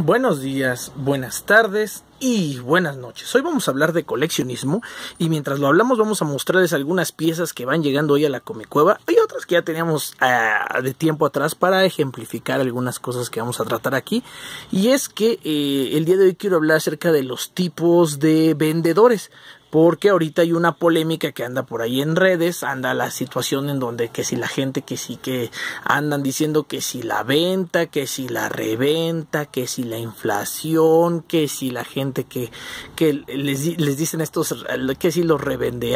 Buenos días, buenas tardes y buenas noches. Hoy vamos a hablar de coleccionismo y mientras lo hablamos vamos a mostrarles algunas piezas que van llegando hoy a la Comecueva y otras que ya teníamos ah, de tiempo atrás para ejemplificar algunas cosas que vamos a tratar aquí. Y es que eh, el día de hoy quiero hablar acerca de los tipos de vendedores porque ahorita hay una polémica que anda por ahí en redes, anda la situación en donde que si la gente que sí que andan diciendo que si la venta, que si la reventa, que si la inflación, que si la gente que, les, dicen estos, que si los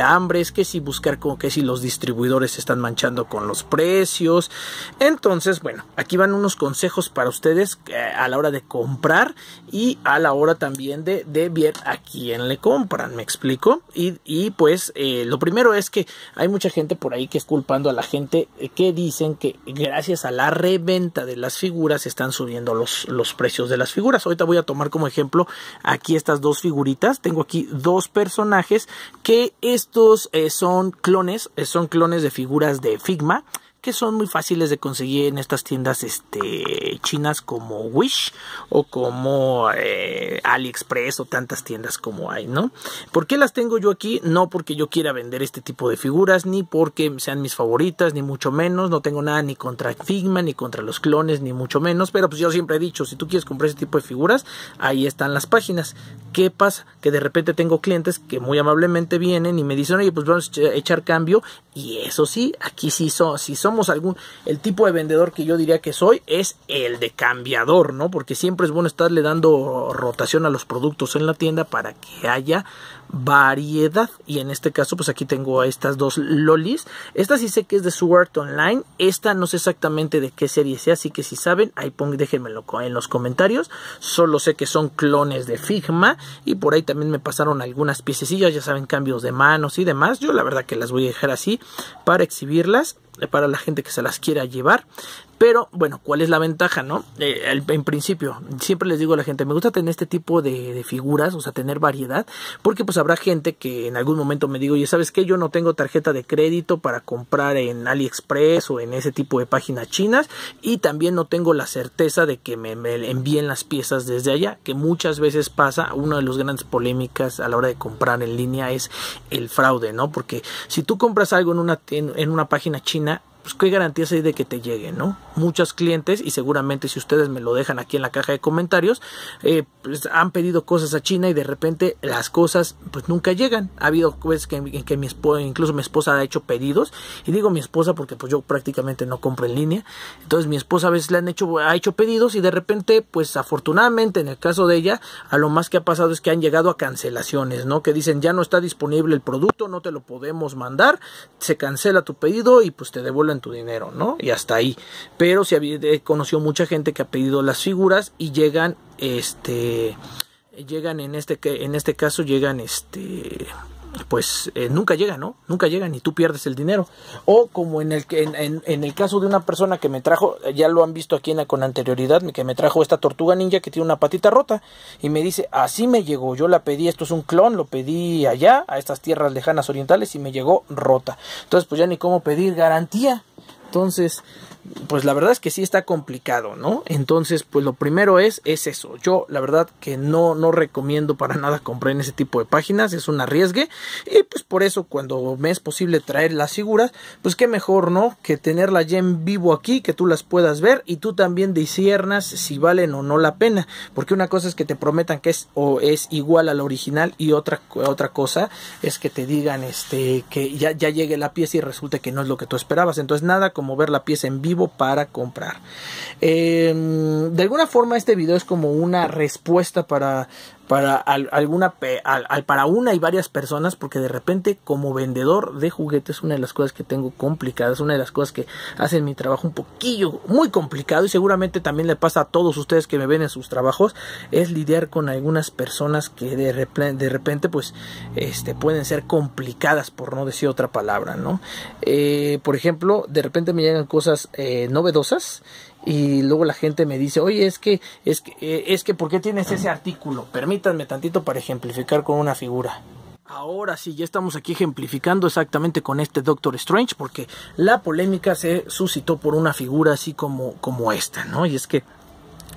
hambres, que si buscar con que si los distribuidores se están manchando con los precios. Entonces, bueno, aquí van unos consejos para ustedes eh, a la hora de comprar y a la hora también de, de ver a quién le compran, me explico y, pues eh, lo primero es que hay mucha gente por ahí que es culpando a la gente eh, que dicen que gracias a la reventa de las figuras están subiendo los, precios de las figuras. Ahorita voy a tomar como ejemplo aquí estas dos figuritas. Tengo aquí dos personajes que estos eh, son clones, son clones de figuras de Figma que son muy fáciles de conseguir en estas tiendas este, chinas como Wish o como eh, AliExpress o tantas tiendas como hay, ¿no? ¿Por qué las tengo yo aquí? No porque yo quiera vender este tipo de figuras, ni porque sean mis favoritas, ni mucho menos. No tengo nada ni contra Figma, ni contra los clones, ni mucho menos. Pero pues yo siempre he dicho, si tú quieres comprar este tipo de figuras, ahí están las páginas. ¿Qué pasa? Que de repente tengo clientes que muy amablemente vienen y me dicen, oye, pues vamos a echar cambio. Y eso sí, aquí sí son, sí son algún, el tipo de vendedor que yo diría que soy es el de cambiador, ¿no? Porque siempre es bueno estarle dando rotación a los productos en la tienda para que haya variedad. Y en este caso, pues aquí tengo estas dos lolis. Esta sí sé que es de Sword Online. Esta no sé exactamente de qué serie sea, así que si saben, ahí pongan, déjenmelo en los comentarios. Solo sé que son clones de Figma. Y por ahí también me pasaron algunas piececillas, ya saben, cambios de manos y demás. Yo la verdad que las voy a dejar así para exhibirlas para la gente que se las quiera llevar. Pero bueno, ¿cuál es la ventaja, no? Eh, en principio, siempre les digo a la gente, me gusta tener este tipo de, figuras, o sea, tener variedad, porque pues habrá gente que en algún momento me digo, oye, ¿sabes qué? Yo no tengo tarjeta de crédito para comprar en AliExpress o en ese tipo de páginas chinas y también no tengo la certeza de que me, envíen las piezas desde allá, que muchas veces pasa, una de las grandes polémicas a la hora de comprar en línea es el fraude, ¿no? Porque si tú compras algo en una, en una página china, pues qué garantías hay de que te llegue, ¿no? Muchas clientes, y seguramente si ustedes me lo dejan aquí en la caja de comentarios, eh, pues, han pedido cosas a China y de repente las cosas pues nunca llegan. Ha habido veces que, que mi esposa, incluso mi esposa ha hecho pedidos, y digo mi esposa porque pues yo prácticamente no compro en línea, entonces mi esposa a veces le han hecho, ha hecho pedidos y de repente pues afortunadamente en el caso de ella, a lo más que ha pasado es que han llegado a cancelaciones, ¿no? Que dicen ya no está disponible el producto, no te lo podemos mandar, se cancela tu pedido y pues te devuelven tu dinero, ¿no? Y hasta ahí. Pero se conoció conocido mucha gente que ha pedido las figuras y llegan, este, llegan en este, en este caso, llegan, este, pues eh, nunca llega, ¿no? Nunca llega ni tú pierdes el dinero. O como en el, en, el caso de una persona que me trajo, eh, ya lo han visto aquí en con anterioridad, que me trajo esta tortuga ninja que tiene una patita rota y me dice, así me llegó, yo la pedí, esto es un clon, lo pedí allá, a estas tierras lejanas orientales y me llegó rota. Entonces pues ya ni cómo pedir garantía. Entonces, pues la verdad es que sí está complicado, ¿no? Entonces, pues lo primero es, es eso. Yo la verdad que no, no recomiendo para nada comprar en ese tipo de páginas, es un arriesgue. Y pues por eso cuando me es posible traer las figuras, pues qué mejor, ¿no? Que tenerlas ya en vivo aquí, que tú las puedas ver y tú también disiernas si valen o no la pena. Porque una cosa es que te prometan que es o es igual a la original y otra, otra cosa es que te digan este que ya, ya llegue la pieza y resulta que no es lo que tú esperabas. Entonces, nada mover la pieza en vivo para comprar. Em, de alguna forma este video es como una respuesta para para para una y varias personas porque de repente como vendedor de juguetes una de las cosas que tengo complicadas una de las cosas que hacen mi trabajo un poquillo muy complicado y seguramente también le pasa a todos ustedes que me ven en sus trabajos es lidiar con algunas personas que de, repente, pues este pueden ser complicadas por no decir otra palabra no eh, por ejemplo de repente me llegan cosas eh, novedosas y luego la gente me dice, oye, es que, es que, eh, es que, ¿por qué tienes ese artículo? Permítanme tantito para ejemplificar con una figura. Ahora sí, ya estamos aquí ejemplificando exactamente con este Doctor Strange, porque la polémica se suscitó por una figura así como, como esta, ¿no? Y es que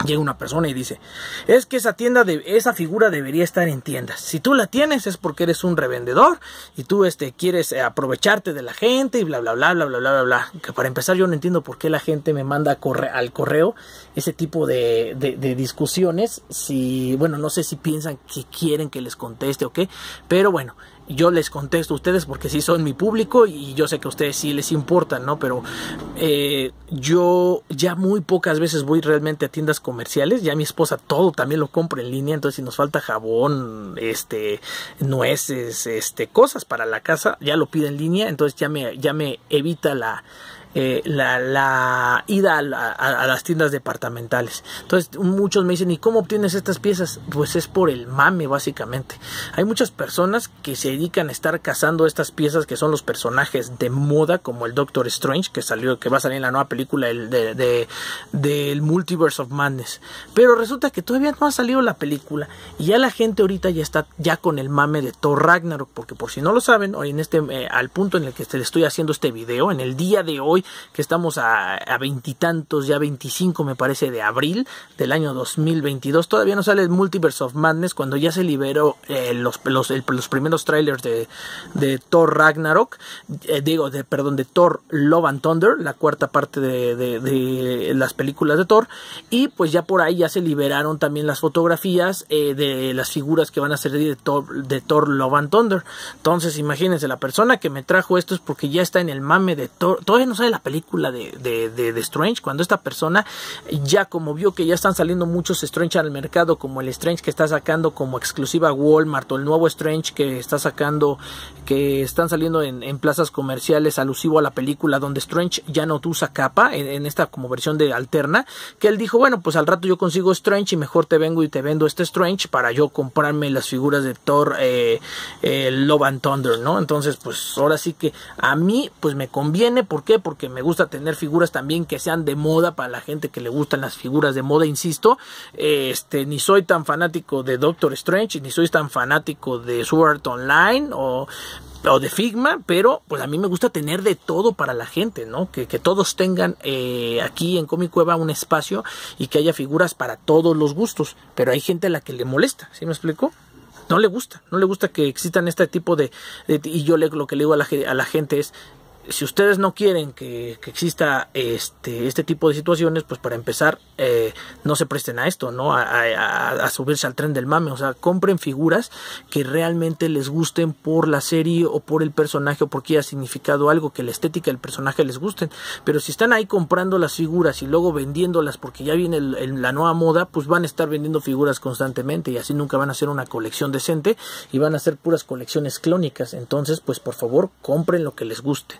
Llega una persona y dice, es que esa tienda, de, esa figura debería estar en tiendas. Si tú la tienes es porque eres un revendedor y tú este, quieres eh, aprovecharte de la gente y bla, bla, bla, bla, bla, bla, bla, bla. Que para empezar yo no entiendo por qué la gente me manda corre al correo ese tipo de, de, de, discusiones. Si, bueno, no sé si piensan que quieren que les conteste o qué, pero bueno, yo les contesto a ustedes porque sí son mi público y yo sé que a ustedes sí les importan, ¿no? Pero eh, yo ya muy pocas veces voy realmente a tiendas comerciales, ya mi esposa todo también lo compra en línea, entonces si nos falta jabón, este, nueces, este, cosas para la casa, ya lo pide en línea, entonces ya me, ya me evita la, eh, la, ida a, las tiendas departamentales. Entonces muchos me dicen, ¿y cómo obtienes estas piezas? Pues es por el mame básicamente. Hay muchas personas que se dedican a estar cazando estas piezas que son los personajes de moda como el Doctor Strange que salió, que va a salir en la nueva película del de, Multiverse of Madness. Pero resulta que todavía no ha salido la película y ya la gente ahorita ya está ya con el mame de Thor Ragnarok porque por si no lo saben, hoy en este eh, al punto en el que le estoy haciendo este video, en el día de hoy que estamos a veintitantos, ya 25 me parece, de abril del año 2022. Todavía no sale el Multiverse of Madness cuando ya se liberó eh, los, primeros trailers de, de Thor Ragnarok, eh, digo, de, perdón, de Thor Love and Thunder, la cuarta parte de, las películas de Thor. Y pues ya por ahí ya se liberaron también las fotografías eh, de las figuras que van a ser de Thor, de Thor Love and Thunder. Entonces imagínense, la persona que me trajo esto es porque ya está en el mame de Thor. Todavía no sale la película de, de, de, Strange, cuando esta persona ya como vio que ya están saliendo muchos Strange al mercado, como el Strange que está sacando como exclusiva Walmart o el nuevo Strange que está sacando, que están saliendo en, plazas comerciales alusivo a la película, donde Strange ya no usa capa, en, esta como versión de alterna, que él dijo, bueno, pues al rato yo consigo Strange y mejor te vengo y te vendo este Strange para yo comprarme las figuras de Thor, eh, eh Love and Thunder, ¿no? Entonces, pues ahora sí que a mí, pues me conviene, ¿por qué? Porque me gusta tener figuras también que sean de moda para la gente que le gustan las figuras de moda, insisto. Este, ni soy tan fanático de Doctor Strange, ni soy tan fanático de Sword Online o de Figma, pero pues a mí me gusta tener de todo para la gente, ¿no? Que, todos tengan eh, aquí en Comic Cueva un espacio y que haya figuras para todos los gustos, pero hay gente a la que le molesta, ¿sí me explico? No le gusta, no le gusta que existan este tipo de... y yo lo que le digo a la gente es, si ustedes no quieren que, exista este, este tipo de situaciones, pues para empezar, eh, no se presten a esto, ¿no? A, subirse al tren del mame. O sea, compren figuras que realmente les gusten por la serie o por el personaje o porque haya significado algo, que la estética del personaje les gusten. Pero si están ahí comprando las figuras y luego vendiéndolas porque ya viene el, la nueva moda, pues van a estar vendiendo figuras constantemente y así nunca van a ser una colección decente y van a ser puras colecciones clónicas. Entonces, pues por favor, compren lo que les guste.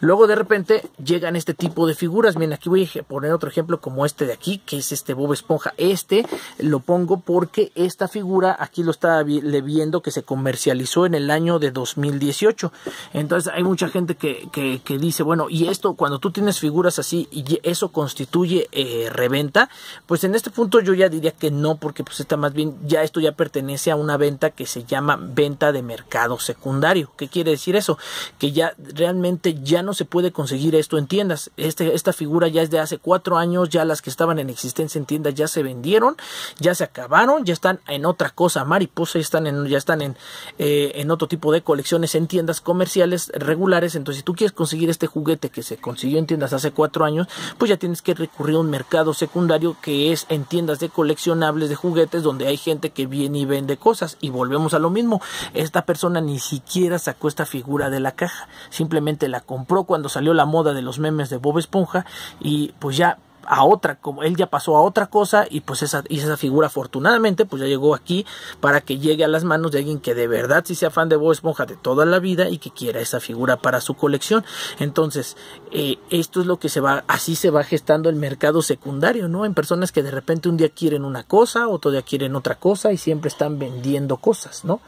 Luego de repente llegan este tipo de figuras. miren aquí voy a poner otro ejemplo como este de aquí, que es este Bob Esponja. Este lo pongo porque esta figura aquí lo estaba viendo que se comercializó en el año de 2018. Entonces hay mucha gente que, dice, bueno, y esto cuando tú tienes figuras así y eso constituye eh, reventa, pues en este punto yo ya diría que no, porque pues está más bien, ya esto ya pertenece a una venta que se llama venta de mercado secundario. ¿Qué quiere decir eso? Que ya realmente ya no se puede conseguir esto en tiendas. Este, esta figura ya es de hace cuatro años, ya las que estaban en existencia en tiendas ya se vendieron, ya se acabaron, ya están en otra cosa, mariposa, ya están en, ya están en, eh, en otro tipo de colecciones en tiendas comerciales regulares. Entonces, si tú quieres conseguir este juguete que se consiguió en tiendas hace cuatro años, pues ya tienes que recurrir a un mercado secundario que es en tiendas de coleccionables de juguetes donde hay gente que viene y vende cosas. Y volvemos a lo mismo, esta persona ni siquiera sacó esta figura de la caja, simplemente la compró cuando salió la moda de los memes de Bob Esponja y pues ya a otra, como él ya pasó a otra cosa y pues esa, esa figura afortunadamente pues ya llegó aquí para que llegue a las manos de alguien que de verdad sí sea fan de Bob Esponja de toda la vida y que quiera esa figura para su colección. Entonces, eh, esto es lo que se va, así se va gestando el mercado secundario, ¿no? En personas que de repente un día quieren una cosa, otro día quieren otra cosa y siempre están vendiendo cosas, ¿no?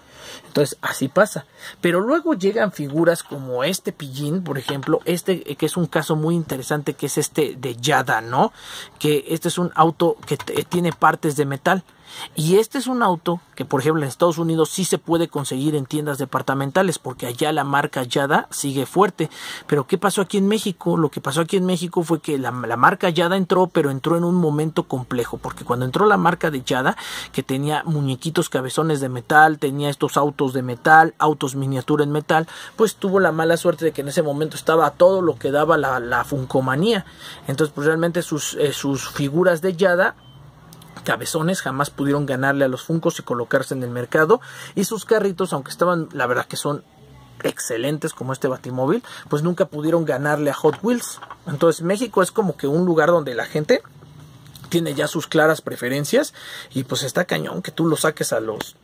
Entonces, así pasa. Pero luego llegan figuras como este pillín, por ejemplo, este eh, que es un caso muy interesante, que es este de Yada, ¿no? Que este es un auto que eh, tiene partes de metal. Y este es un auto que, por ejemplo, en Estados Unidos sí se puede conseguir en tiendas departamentales, porque allá la marca Yada sigue fuerte. Pero ¿qué pasó aquí en México? Lo que pasó aquí en México fue que la, marca Yada entró, pero entró en un momento complejo, porque cuando entró la marca de Yada, que tenía muñequitos cabezones de metal, tenía estos autos de metal, autos miniatura en metal, pues tuvo la mala suerte de que en ese momento estaba todo lo que daba la, funcomanía. Entonces, pues realmente sus, eh, sus figuras de Yada cabezones jamás pudieron ganarle a los Funcos y colocarse en el mercado y sus carritos aunque estaban la verdad que son excelentes como este batimóvil pues nunca pudieron ganarle a Hot Wheels entonces México es como que un lugar donde la gente tiene ya sus claras preferencias y pues está cañón que tú lo saques a los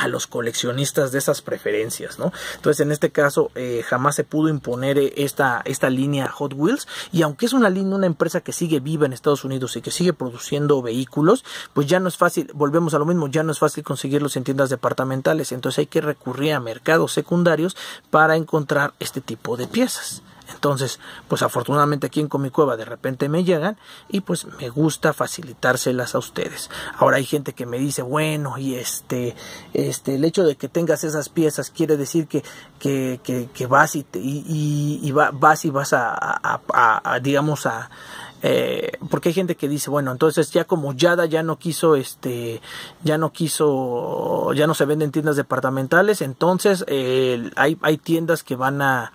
a los coleccionistas de esas preferencias, ¿no? Entonces, en este caso, eh, jamás se pudo imponer eh, esta, esta línea Hot Wheels y aunque es una línea, una empresa que sigue viva en Estados Unidos y que sigue produciendo vehículos, pues ya no es fácil, volvemos a lo mismo, ya no es fácil conseguirlos en tiendas departamentales, entonces hay que recurrir a mercados secundarios para encontrar este tipo de piezas. Entonces, pues afortunadamente aquí en Comicueva de repente me llegan y pues me gusta facilitárselas a ustedes. Ahora hay gente que me dice, bueno, y este, este, el hecho de que tengas esas piezas quiere decir que, que, que, vas y, y, y, vas y vas a, digamos, a, eh, porque hay gente que dice bueno entonces ya como Yada ya no quiso este ya no quiso ya no se venden tiendas departamentales entonces eh, hay, hay tiendas que van a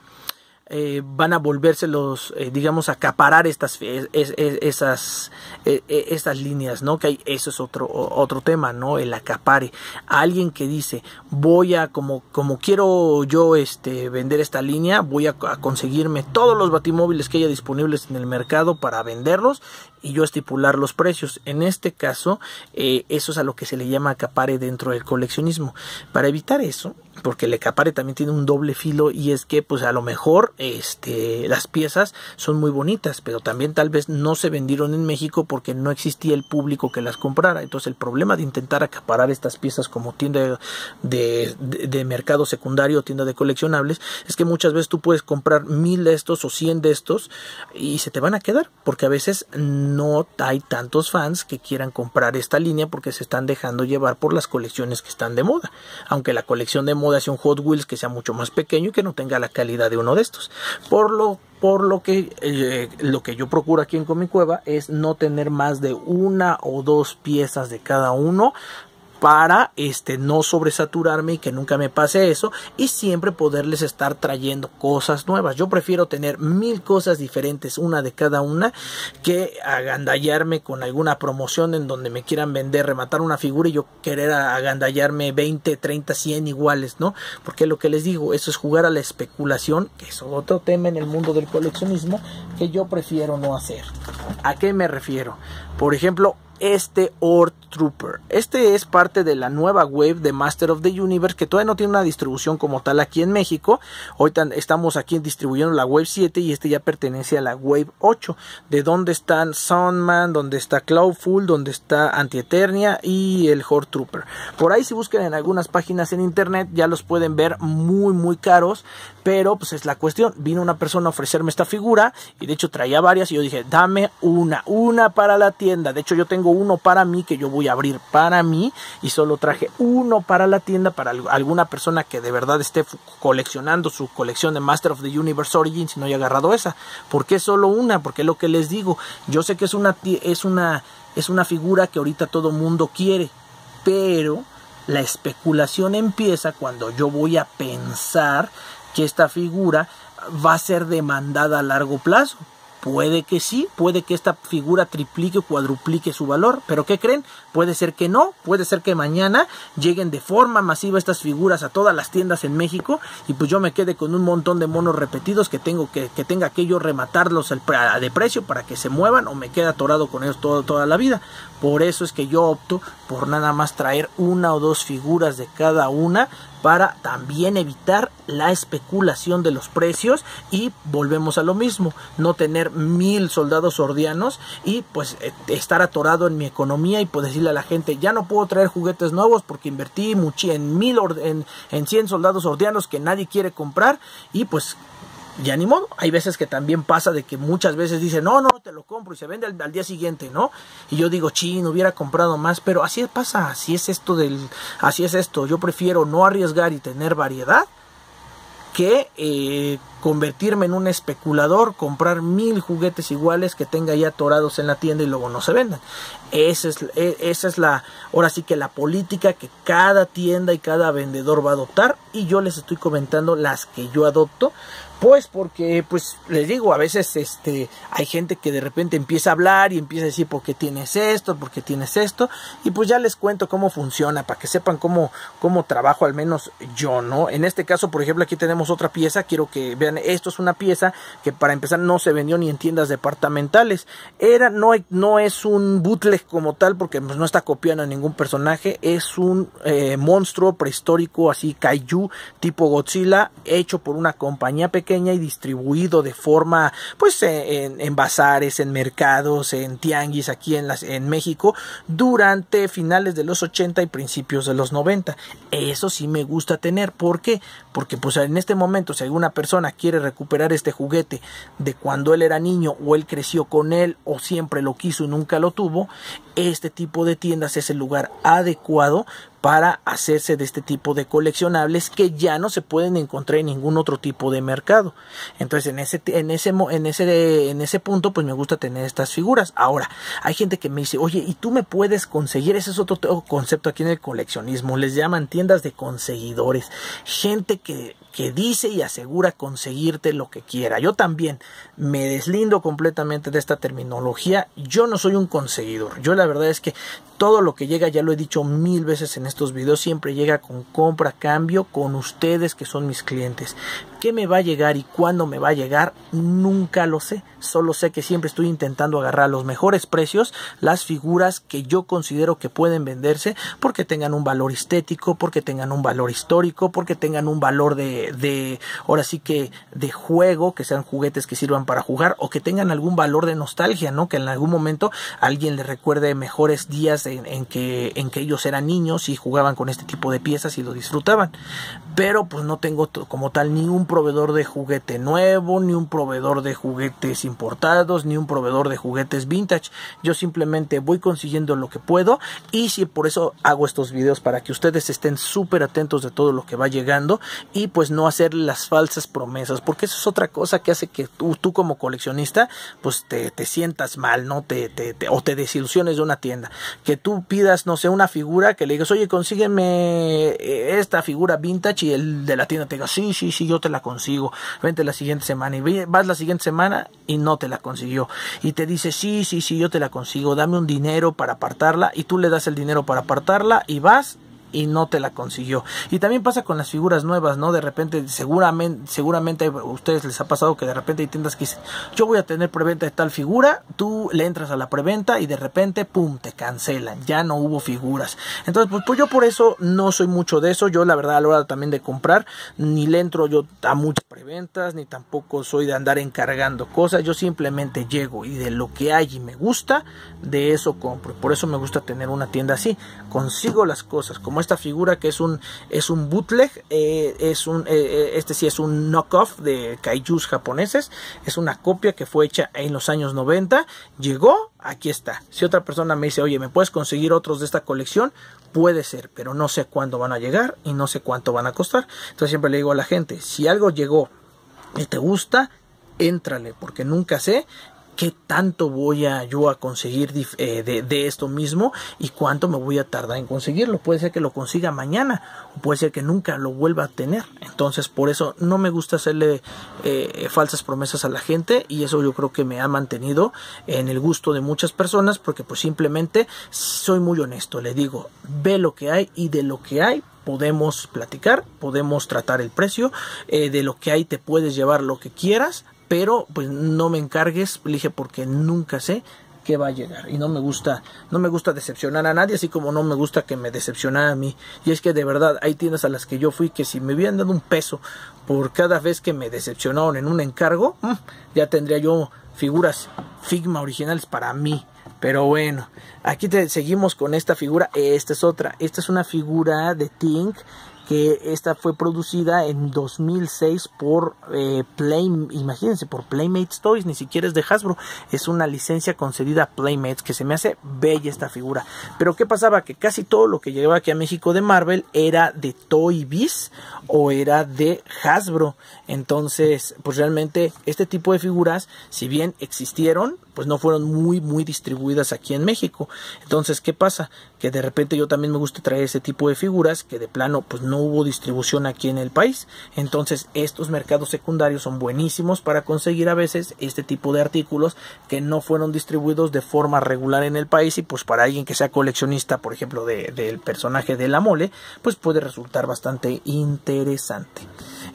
eh, van a volverse los, eh, digamos, acaparar estas, es, esas, e, e, estas líneas, ¿no? Que hay, eso es otro, otro tema, ¿no? El acapare. alguien que dice, voy a, como, como quiero yo este, vender esta línea, voy a conseguirme todos los batimóviles que haya disponibles en el mercado para venderlos y yo estipular los precios. En este caso, eh, eso es a lo que se le llama acapare dentro del coleccionismo. Para evitar eso, porque el acapare también tiene un doble filo y es que pues a lo mejor este, las piezas son muy bonitas, pero también tal vez no se vendieron en México porque no existía el público que las comprara. Entonces el problema de intentar acaparar estas piezas como tienda de, de, de mercado secundario o tienda de coleccionables es que muchas veces tú puedes comprar mil de estos o cien de estos y se te van a quedar porque a veces no no hay tantos fans que quieran comprar esta línea porque se están dejando llevar por las colecciones que están de moda. Aunque la colección de moda sea un Hot Wheels que sea mucho más pequeño y que no tenga la calidad de uno de estos. Por lo, por lo que eh, lo que yo procuro aquí en Comic Cueva es no tener más de una o dos piezas de cada uno para este, no sobresaturarme y que nunca me pase eso y siempre poderles estar trayendo cosas nuevas. Yo prefiero tener mil cosas diferentes, una de cada una, que agandallarme con alguna promoción en donde me quieran vender, rematar una figura y yo querer agandallarme 20, 30, 100 iguales, ¿no? Porque lo que les digo, eso es jugar a la especulación, que es otro tema en el mundo del coleccionismo que yo prefiero no hacer. ¿A qué me refiero? Por ejemplo, este Horde Trooper. Este es parte de la nueva wave de Master of the Universe que todavía no tiene una distribución como tal aquí en México. hoy estamos aquí distribuyendo la wave 7 y este ya pertenece a la wave 8, de donde están Soundman, donde está Cloudful, donde está Antieternia y el Horde Trooper. Por ahí si buscan en algunas páginas en internet ya los pueden ver muy muy caros, pero pues es la cuestión. Vino una persona a ofrecerme esta figura y de hecho traía varias y yo dije, "Dame una, una para la tienda." De hecho yo tengo uno para mí que yo voy a abrir para mí y solo traje uno para la tienda para alguna persona que de verdad esté coleccionando su colección de Master of the Universe Origins y no haya agarrado esa. ¿Por qué solo una? Porque lo que les digo, yo sé que es una, es una, es una figura que ahorita todo mundo quiere, pero la especulación empieza cuando yo voy a pensar que esta figura va a ser demandada a largo plazo. Puede que sí, puede que esta figura triplique o cuadruplique su valor, pero ¿qué creen? Puede ser que no, puede ser que mañana lleguen de forma masiva estas figuras a todas las tiendas en México y pues yo me quede con un montón de monos repetidos que tengo que, tenga que yo rematarlos de precio para que se muevan o me quede atorado con ellos toda la vida. Por eso es que yo opto por nada más traer una o dos figuras de cada una para también evitar la especulación de los precios y volvemos a lo mismo, no tener mil soldados sordianos y pues eh, estar atorado en mi economía y pues decirle a la gente ya no puedo traer juguetes nuevos porque invertí mucho en mil en, en 100 soldados sordianos que nadie quiere comprar y pues y ni modo, hay veces que también pasa de que muchas veces dicen, no, no, te lo compro y se vende al, día siguiente, ¿no? Y yo digo, no hubiera comprado más, pero así pasa, así es esto del, así es esto, yo prefiero no arriesgar y tener variedad que eh, convertirme en un especulador, comprar mil juguetes iguales que tenga ya atorados en la tienda y luego no se vendan. Esa es, e, esa es la, ahora sí que la política que cada tienda y cada vendedor va a adoptar y yo les estoy comentando las que yo adopto pues porque, pues les digo, a veces este, hay gente que de repente empieza a hablar y empieza a decir por qué tienes esto, por qué tienes esto, y pues ya les cuento cómo funciona, para que sepan cómo, cómo trabajo al menos yo, ¿no? En este caso, por ejemplo, aquí tenemos otra pieza, quiero que vean, esto es una pieza que para empezar no se vendió ni en tiendas departamentales, era, no, no es un bootleg, como tal, porque pues, no está copiando a ningún personaje, es un eh, monstruo prehistórico, así kaiju, tipo Godzilla, hecho por una compañía pequeña y distribuido de forma, pues, en, bazares, en mercados, en tianguis aquí en, en México, durante finales de los 80 y principios de los 90. Eso sí me gusta tener, ¿por qué? Porque pues en este momento, si alguna persona quiere recuperar este juguete de cuando él era niño o él creció con él o siempre lo quiso y nunca lo tuvo, este tipo de tiendas es el lugar adecuado para hacerse de este tipo de coleccionables que ya no se pueden encontrar en ningún otro tipo de mercado. Entonces, en ese, en ese, en ese, en ese punto, pues me gusta tener estas figuras. Ahora, hay gente que me dice, oye, ¿y tú me puedes conseguir? Ese es otro concepto aquí en el coleccionismo. Les llaman tiendas de conseguidores. Gente que, que dice y asegura conseguirte lo que quiera. Yo también me deslindo completamente de esta terminología. Yo no soy un conseguidor. Yo la verdad es que todo lo que llega, ya lo he dicho mil veces en estos videos, siempre llega con compra, cambio, con ustedes que son mis clientes me va a llegar y cuándo me va a llegar, nunca lo sé. Solo sé que siempre estoy intentando agarrar los mejores precios, las figuras que yo considero que pueden venderse porque tengan un valor estético, porque tengan un valor histórico, porque tengan un valor de, ahora sí que de juego, que sean juguetes que sirvan para jugar o que tengan algún valor de nostalgia, ¿no? Que en algún momento alguien le recuerde mejores días en, que, en que ellos eran niños y jugaban con este tipo de piezas y lo disfrutaban. Pero pues no tengo como tal ningún proveedor de juguete nuevo, ni un proveedor de juguetes importados, ni un proveedor de juguetes vintage. Yo simplemente voy consiguiendo lo que puedo y si por eso hago estos videos para que ustedes estén súper atentos de todo lo que va llegando y pues no hacer las falsas promesas, porque eso es otra cosa que hace que tú, tú como coleccionista pues te, sientas mal, ¿no? Te, te, o te desilusiones de una tienda. Que tú pidas, no sé, una figura que le digas, oye, consígueme eh, esta figura vintage y el de la tienda te diga, sí, sí, sí, yo te la la consigo, vente la siguiente semana y vas la siguiente semana y no te la consiguió y te dice, sí, sí, sí, yo te la consigo, dame un dinero para apartarla y tú le das el dinero para apartarla y vas y no te la consiguió. Y también pasa con las figuras nuevas, ¿no? De repente, seguramente, seguramente a ustedes les ha pasado que de repente hay tiendas que dicen, yo voy a tener preventa de tal figura, tú le entras a la preventa y de repente, ¡pum!, te cancelan, ya no hubo figuras. Entonces, pues, pues, yo por eso no soy mucho de eso, yo la verdad a la hora también de comprar, ni le entro yo a muchas preventas, ni tampoco soy de andar encargando cosas, yo simplemente llego y de lo que hay y me gusta, de eso compro. Por eso me gusta tener una tienda así, consigo las cosas, como esta figura que es un, es un bootleg, eh, es un, eh, eh, este sí es un knockoff de kaijus japoneses, es una copia que fue hecha en los años 90, llegó, aquí está. Si otra persona me dice, oye, ¿me puedes conseguir otros de esta colección? Puede ser, pero no sé cuándo van a llegar y no sé cuánto van a costar. Entonces siempre le digo a la gente, si algo llegó y te gusta, éntrale, porque nunca sé qué tanto voy a yo a conseguir eh, de, esto mismo y cuánto me voy a tardar en conseguirlo. Puede ser que lo consiga mañana o puede ser que nunca lo vuelva a tener. Entonces por eso no me gusta hacerle eh, falsas promesas a la gente y eso yo creo que me ha mantenido en el gusto de muchas personas porque pues simplemente soy muy honesto. Le digo, ve lo que hay y de lo que hay podemos platicar, podemos tratar el precio, eh, de lo que hay te puedes llevar lo que quieras, pero pues no me encargues, le dije porque nunca sé qué va a llegar y no me gusta no me gusta decepcionar a nadie así como no me gusta que me decepcionara a mí y es que de verdad hay tiendas a las que yo fui que si me hubieran dado un peso por cada vez que me decepcionaron en un encargo mm, ya tendría yo figuras Figma originales para mí pero bueno, aquí te seguimos con esta figura. Esta es otra. Esta es una figura de Tink que esta fue producida en 2006 por eh, imagínense, por Playmates Toys, ni siquiera es de Hasbro, es una licencia concedida a Playmates, que se me hace bella esta figura. Pero ¿qué pasaba? Que casi todo lo que llegaba aquí a México de Marvel era de Toy Biz o era de Hasbro. Entonces, pues realmente este tipo de figuras, si bien existieron, pues no fueron muy muy distribuidas aquí en México. Entonces, ¿qué pasa? Que de repente yo también me gusta traer ese tipo de figuras que de plano pues no hubo distribución aquí en el país. Entonces, estos mercados secundarios son buenísimos para conseguir a veces este tipo de artículos que no fueron distribuidos de forma regular en el país y pues para alguien que sea coleccionista, por ejemplo, del personaje de la mole, pues puede resultar bastante interesante.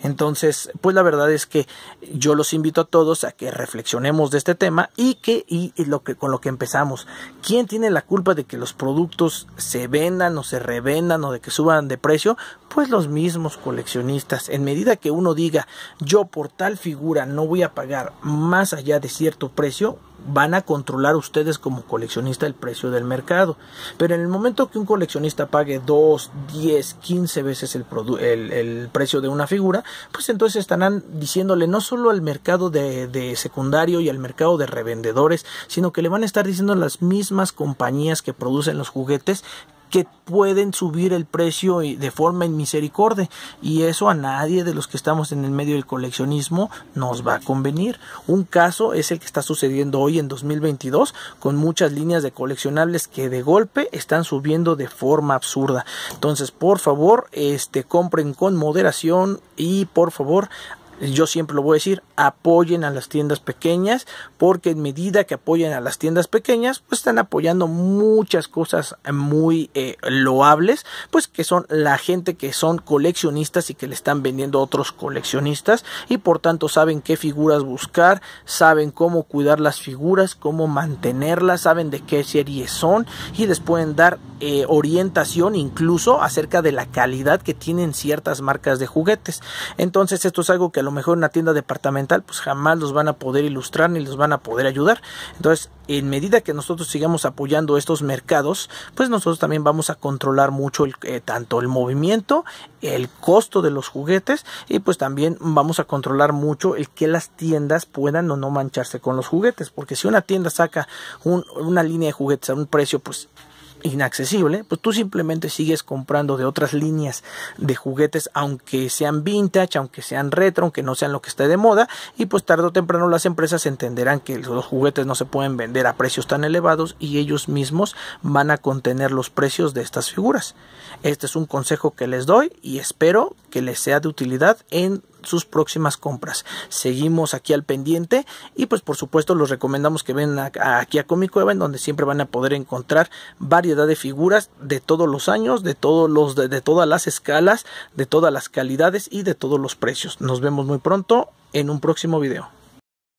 Entonces, pues la verdad es que yo los invito a todos a que reflexionemos de este tema y que y lo que con lo que empezamos, ¿quién tiene la culpa de que los productos se vendan o se revendan o de que suban de precio? Pues los mismos coleccionistas. En medida que uno diga, yo por tal figura no voy a pagar más allá de cierto precio, van a controlar ustedes como coleccionista el precio del mercado. Pero en el momento que un coleccionista pague 2, 10, 15 veces el, precio de una figura, pues entonces estarán diciéndole no solo al mercado de, de, secundario y al mercado de revendedores, sino que le van a estar diciendo las mismas compañías que producen los juguetes que pueden subir el precio de forma inmisericordia y eso a nadie de los que estamos en el medio del coleccionismo nos va a convenir. Un caso es el que está sucediendo hoy en 2022 con muchas líneas de coleccionables que de golpe están subiendo de forma absurda. Entonces, por favor, este compren con moderación y por favor, yo siempre lo voy a decir, apoyen a las tiendas pequeñas, porque en medida que apoyen a las tiendas pequeñas, pues están apoyando muchas cosas muy eh, loables, pues que son la gente que son coleccionistas y que le están vendiendo a otros coleccionistas y por tanto saben qué figuras buscar, saben cómo cuidar las figuras, cómo mantenerlas, saben de qué series son y les pueden dar eh, orientación incluso acerca de la calidad que tienen ciertas marcas de juguetes. Entonces esto es algo que lo mejor una tienda departamental, pues jamás los van a poder ilustrar ni los van a poder ayudar. Entonces, en medida que nosotros sigamos apoyando estos mercados, pues nosotros también vamos a controlar mucho eh, tanto el movimiento, el costo de los juguetes y pues también vamos a controlar mucho el que las tiendas puedan o no mancharse con los juguetes, porque si una tienda saca una línea de juguetes a un precio pues inaccesible, pues tú simplemente sigues comprando de otras líneas de juguetes, aunque sean vintage, aunque sean retro, aunque no sean lo que esté de moda, y pues tarde o temprano las empresas entenderán que los juguetes no se pueden vender a precios tan elevados y ellos mismos van a contener los precios de estas figuras. Este es un consejo que les doy y espero que les sea de utilidad en sus próximas compras. Seguimos aquí al pendiente y pues por supuesto los recomendamos que vengan aquí a Comic Cueva en donde siempre van a poder encontrar variedad de figuras de todos los años, de todos los de, de todas las escalas, de todas las calidades y de todos los precios. Nos vemos muy pronto en un próximo video.